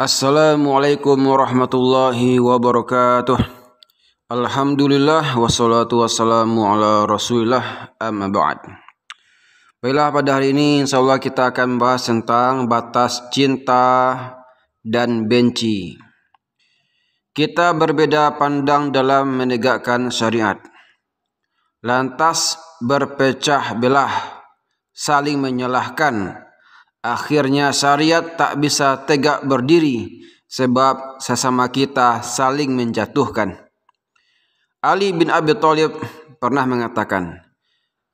Assalamualaikum warahmatullahi wabarakatuh Alhamdulillah wassalatu wassalamu ala rasulillah amma ba'd Baiklah pada hari ini insyaallah kita akan bahas tentang batas cinta dan benci Kita berbeda pandang dalam menegakkan syariat Lantas berpecah belah saling menyalahkan Akhirnya syariat tak bisa tegak berdiri sebab sesama kita saling menjatuhkan. Ali bin Abi Thalib pernah mengatakan,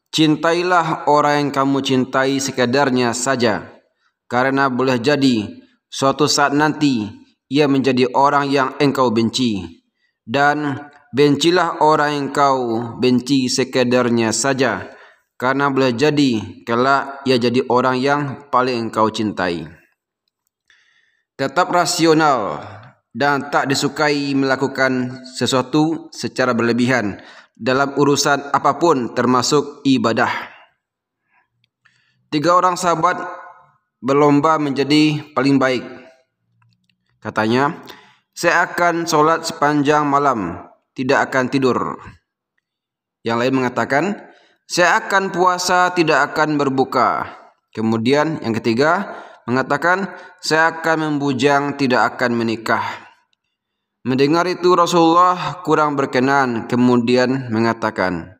"Cintailah orang yang kamu cintai sekedarnya saja, karena boleh jadi suatu saat nanti ia menjadi orang yang engkau benci, dan bencilah orang yang kau benci sekedarnya saja." karena boleh jadi kelak ia jadi orang yang paling engkau cintai. Tetap rasional dan tak disukai melakukan sesuatu secara berlebihan dalam urusan apapun termasuk ibadah. Tiga orang sahabat berlomba menjadi paling baik. Katanya, saya akan sholat sepanjang malam, tidak akan tidur. Yang lain mengatakan, saya akan puasa, tidak akan berbuka. Kemudian yang ketiga, mengatakan saya akan membujang, tidak akan menikah. Mendengar itu Rasulullah kurang berkenan, kemudian mengatakan,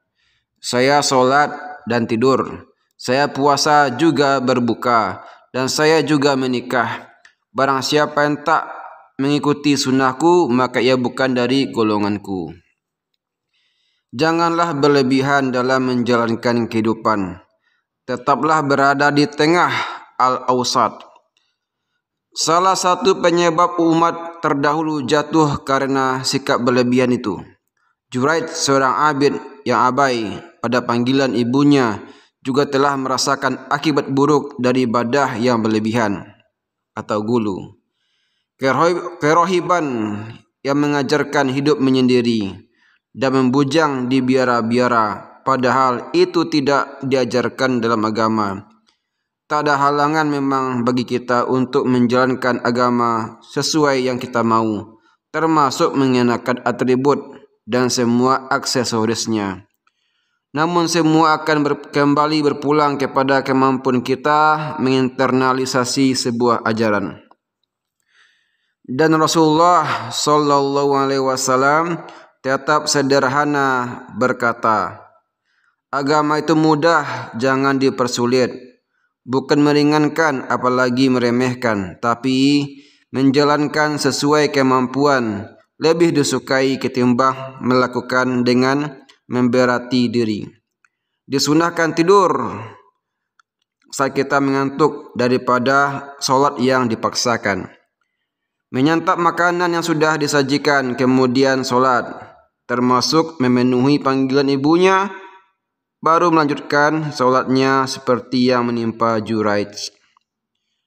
saya sholat dan tidur, saya puasa juga berbuka, dan saya juga menikah. Barang siapa yang tak mengikuti sunnahku, maka ia bukan dari golonganku. Janganlah berlebihan dalam menjalankan kehidupan. Tetaplah berada di tengah al-awsat. Salah satu penyebab umat terdahulu jatuh karena sikap berlebihan itu. Juraid seorang abid yang abai pada panggilan ibunya juga telah merasakan akibat buruk dari ibadah yang berlebihan atau gulu. Kerohiban yang mengajarkan hidup menyendiri dan membujang di biara-biara, padahal itu tidak diajarkan dalam agama. Tak ada halangan memang bagi kita untuk menjalankan agama sesuai yang kita mau, termasuk mengenakan atribut dan semua aksesorisnya. Namun semua akan ber kembali berpulang kepada kemampuan kita menginternalisasi sebuah ajaran. Dan Rasulullah Shallallahu Alaihi Wasallam tetap sederhana berkata, agama itu mudah, jangan dipersulit. Bukan meringankan apalagi meremehkan, tapi menjalankan sesuai kemampuan lebih disukai ketimbang melakukan dengan memberati diri. Disunahkan tidur saat kita mengantuk daripada sholat yang dipaksakan. Menyantap makanan yang sudah disajikan kemudian sholat termasuk memenuhi panggilan ibunya, baru melanjutkan sholatnya seperti yang menimpa Juraij.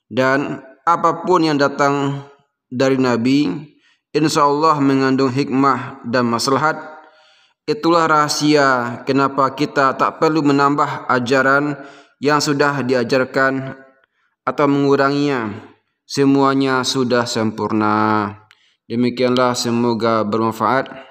Dan apapun yang datang dari Nabi, insya Allah mengandung hikmah dan maslahat. Itulah rahasia kenapa kita tak perlu menambah ajaran yang sudah diajarkan atau menguranginya. Semuanya sudah sempurna. Demikianlah semoga bermanfaat.